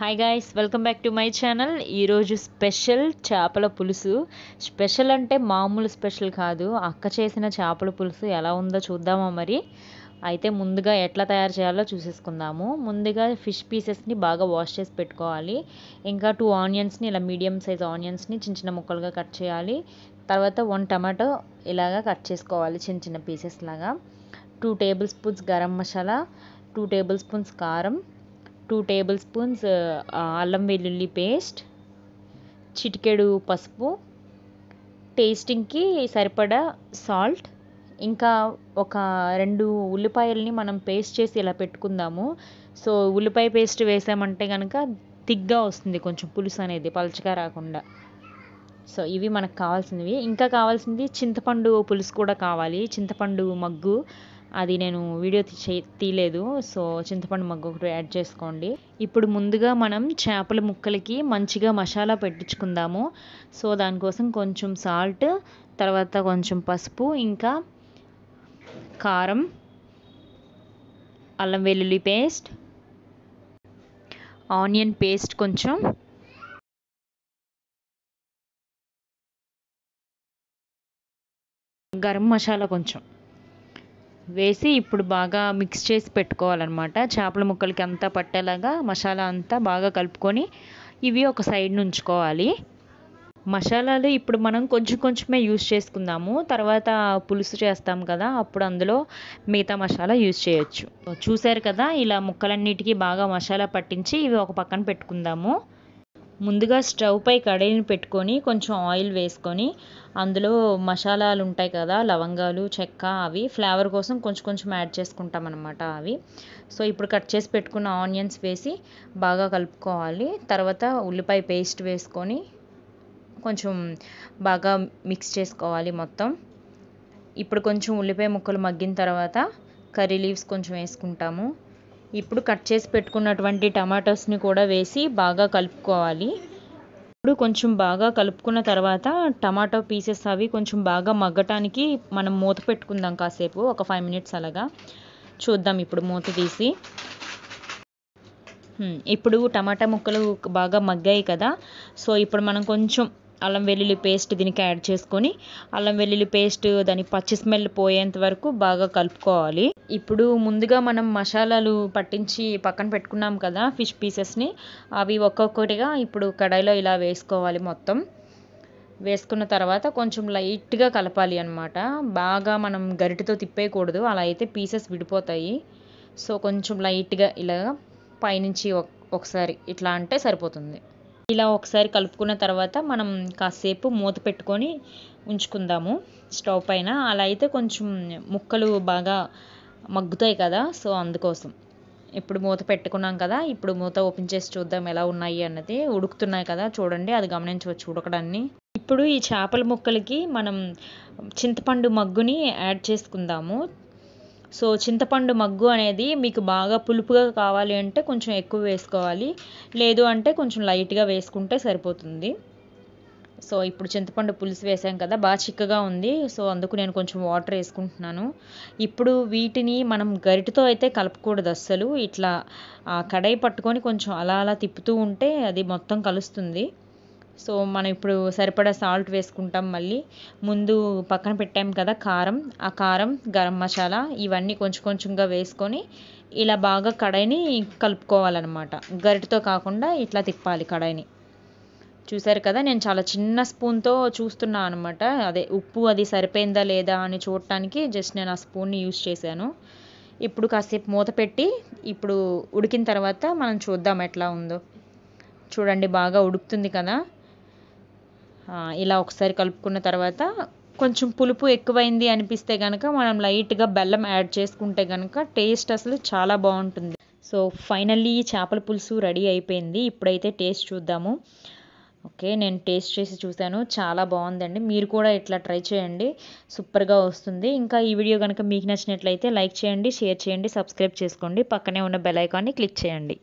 hi guys welcome back to my channel ఈరోజు special చేపల పులుసు స్పెషల్ అంటే మామూలు స్పెషల్ కాదు అక్క చేసిన చేపల పులుసు ఎలా ఉందో చూద్దామా మరి అయితే ముందుగా ఎట్లా తయారు చేయాలో చూసేసుకుందాము ముందుగా ఫిష్ పీసెస్ని బాగా వాష్ చేసి పెట్టుకోవాలి ఇంకా టూ ఆనియన్స్ని ఇలా మీడియం సైజ్ ఆనియన్స్ని చిన్న చిన్న ముక్కలుగా కట్ చేయాలి తర్వాత వన్ టమాటో ఇలాగా కట్ చేసుకోవాలి చిన్న చిన్న పీసెస్ లాగా two tablespoons garam masala two tablespoons కారం టూ టేబుల్ స్పూన్స్ అల్లం వెల్లుల్లి పేస్ట్ చిటికెడు పసుపు టేస్టింగ్కి సరిపడా సాల్ట్ ఇంకా ఒక రెండు ఉల్లిపాయల్ని మనం పేస్ట్ చేసి ఇలా పెట్టుకుందాము సో ఉల్లిపాయ పేస్ట్ వేసామంటే కనుక తిక్గా వస్తుంది కొంచెం పులుసు అనేది పలచగా రాకుండా సో ఇవి మనకు కావాల్సినవి ఇంకా కావాల్సింది చింతపండు పులుసు కూడా కావాలి చింతపండు మగ్గు అది నేను వీడియో తీయలేదు సో చింతపండు మగ్గు ఒకటి యాడ్ చేసుకోండి ఇప్పుడు ముందుగా మనం చేపల ముక్కలకి మంచిగా మసాలా పెట్టించుకుందాము సో దానికోసం కొంచెం సాల్ట్ తర్వాత కొంచెం పసుపు ఇంకా కారం అల్లం వెల్లుల్లి పేస్ట్ ఆనియన్ పేస్ట్ కొంచెం గరం మసాలా కొంచెం వేసి ఇప్పుడు బాగా మిక్స్ చేసి పెట్టుకోవాలన్నమాట చేపల ముక్కలకి అంతా పట్టేలాగా మసాలా అంతా బాగా కలుపుకొని ఇవి ఒక సైడ్ ఉంచుకోవాలి మసాలాలు ఇప్పుడు మనం కొంచెం కొంచెమే యూస్ చేసుకుందాము తర్వాత పులుసు చేస్తాం కదా అప్పుడు అందులో మిగతా మసాలా యూజ్ చేయొచ్చు చూసారు కదా ఇలా ముక్కలన్నిటికీ బాగా మసాలా పట్టించి ఇవి ఒక పక్కన పెట్టుకుందాము ముందుగా స్టవ్ పై కడాయిని పెట్టుకొని కొంచెం ఆయిల్ వేసుకొని అందులో మసాలాలు ఉంటాయి కదా లవంగాలు చెక్క అవి ఫ్లేవర్ కోసం కొంచెం కొంచెం యాడ్ చేసుకుంటాం అనమాట అవి సో ఇప్పుడు కట్ చేసి పెట్టుకున్న ఆనియన్స్ వేసి బాగా కలుపుకోవాలి తర్వాత ఉల్లిపాయ పేస్ట్ వేసుకొని కొంచెం బాగా మిక్స్ చేసుకోవాలి మొత్తం ఇప్పుడు కొంచెం ఉల్లిపాయ ముక్కలు మగ్గిన తర్వాత కర్రీ లీవ్స్ కొంచెం వేసుకుంటాము ఇప్పుడు కట్ చేసి పెట్టుకున్నటువంటి టమాటోస్ని కూడా వేసి బాగా కలుపుకోవాలి ఇప్పుడు కొంచెం బాగా కలుపుకున్న తర్వాత టమాటో పీసెస్ అవి కొంచెం బాగా మగ్గటానికి మనం మూత పెట్టుకుందాం కాసేపు ఒక ఫైవ్ మినిట్స్ అలాగా చూద్దాం ఇప్పుడు మూత తీసి ఇప్పుడు టమాటా ముక్కలు బాగా మగ్గాయి కదా సో ఇప్పుడు మనం కొంచెం అల్లం వెల్లుల్లి పేస్ట్ దీనికి యాడ్ చేసుకొని అల్లం వెల్లుల్లి పేస్ట్ దాని పచ్చి స్మెల్ పోయేంత వరకు బాగా కలుపుకోవాలి ఇప్పుడు ముందుగా మనం మసాలాలు పట్టించి పక్కన పెట్టుకున్నాం కదా ఫిష్ పీసెస్ని అవి ఒక్కొక్కటిగా ఇప్పుడు కడాయిలో ఇలా వేసుకోవాలి మొత్తం వేసుకున్న తర్వాత కొంచెం లైట్గా కలపాలి అనమాట బాగా మనం గరిటతో తిప్పేయకూడదు అలా అయితే పీసెస్ విడిపోతాయి సో కొంచెం లైట్గా ఇలా పైనుంచి ఒకసారి ఇట్లా అంటే సరిపోతుంది ఇలా ఒకసారి కలుపుకున్న తర్వాత మనం కాసేపు మూత పెట్టుకొని ఉంచుకుందాము స్టవ్ పైన అలా అయితే కొంచెం ముక్కలు బాగా మగ్గుతాయి కదా సో అందుకోసం ఇప్పుడు మూత పెట్టుకున్నాం కదా ఇప్పుడు మూత ఓపెన్ చేసి చూద్దాం ఎలా ఉన్నాయి అన్నది ఉడుకుతున్నాయి కదా చూడండి అది గమనించవచ్చు ఉడకడాన్ని ఇప్పుడు ఈ చేపల ముక్కలకి మనం చింతపండు మగ్గుని యాడ్ చేసుకుందాము సో చింతపండు మగ్గు అనేది మీకు బాగా పులుపుగా కావాలి అంటే కొంచెం ఎక్కువ వేసుకోవాలి లేదు అంటే కొంచెం లైట్గా వేసుకుంటే సరిపోతుంది సో ఇప్పుడు చింతపండు పులుసు వేసాం కదా బాగా చిక్కగా ఉంది సో అందుకు నేను కొంచెం వాటర్ వేసుకుంటున్నాను ఇప్పుడు వీటిని మనం గరిటతో అయితే కలపకూడదు అస్సలు ఇట్లా కడాయి పట్టుకొని కొంచెం అలా అలా తిప్పుతూ ఉంటే అది మొత్తం కలుస్తుంది సో మనం ఇప్పుడు సరిపడా సాల్ట్ వేసుకుంటాం మళ్ళీ ముందు పక్కన పెట్టాం కదా కారం ఆ కారం గరం మసాలా ఇవన్నీ కొంచెం కొంచెంగా వేసుకొని ఇలా బాగా కడాయిని కలుపుకోవాలన్నమాట గరిటతో కాకుండా ఇట్లా తిప్పాలి కడాయిని చూసారు కదా నేను చాలా చిన్న స్పూన్తో చూస్తున్నా అనమాట అదే ఉప్పు అది సరిపోయిందా లేదా అని చూడటానికి జస్ట్ నేను ఆ స్పూన్ని యూజ్ చేశాను ఇప్పుడు కాసేపు మూత పెట్టి ఇప్పుడు ఉడికిన తర్వాత మనం చూద్దాం ఎట్లా ఉందో చూడండి బాగా ఉడుకుతుంది కదా ఇలా ఒకసారి కలుపుకున్న తర్వాత కొంచెం పులుపు ఎక్కువైంది అనిపిస్తే కనుక మనం లైట్గా బెల్లం యాడ్ చేసుకుంటే కనుక టేస్ట్ అసలు చాలా బాగుంటుంది సో ఫైనల్లీ చేపల పులుసు రెడీ అయిపోయింది ఇప్పుడైతే టేస్ట్ చూద్దాము ఓకే నేను టేస్ట్ చేసి చూశాను చాలా బాగుందండి మీరు కూడా ఇట్లా ట్రై చేయండి సూపర్గా వస్తుంది ఇంకా ఈ వీడియో కనుక మీకు నచ్చినట్లయితే లైక్ చేయండి షేర్ చేయండి సబ్స్క్రైబ్ చేసుకోండి పక్కనే ఉన్న బెల్ ఐకాన్ని క్లిక్ చేయండి